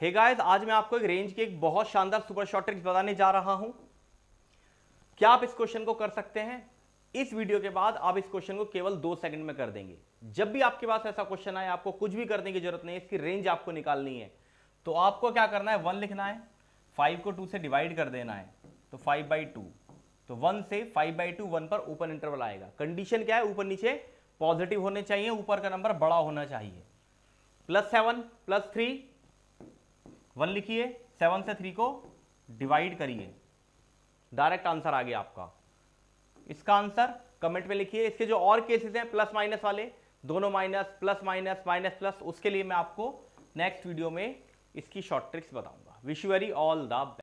हे hey guys आज मैं आपको एक रेंज की एक बहुत शानदार सुपर शॉर्ट ट्रिक्स बताने जा रहा हूं क्या आप इस क्वेश्चन को कर सकते हैं इस वीडियो के बाद आप इस क्वेश्चन को केवल दो सेकंड में कर देंगे जब भी आपके पास ऐसा क्वेश्चन आए आपको कुछ भी करने की जरूरत नहीं है इसकी रेंज आपको निकालनी है तो आपको क्या करना है वन लिखना है फाइव को टू से डिवाइड कर देना है तो फाइव बाई टू तो वन से फाइव बाई टू वन पर ओपन इंटरवल आएगा कंडीशन क्या है ऊपर नीचे पॉजिटिव होने चाहिए ऊपर का नंबर बड़ा होना चाहिए plus seven plus three one लिखिए सेवन से थ्री को डिवाइड करिए डायरेक्ट आंसर आ गया आपका इसका आंसर कमेंट में लिखिए इसके जो और केसेस हैं प्लस माइनस वाले दोनों minus plus minus minus plus उसके लिए मैं आपको नेक्स्ट वीडियो में इसकी शॉर्ट ट्रिक्स बताऊंगा विश वेरी ऑल द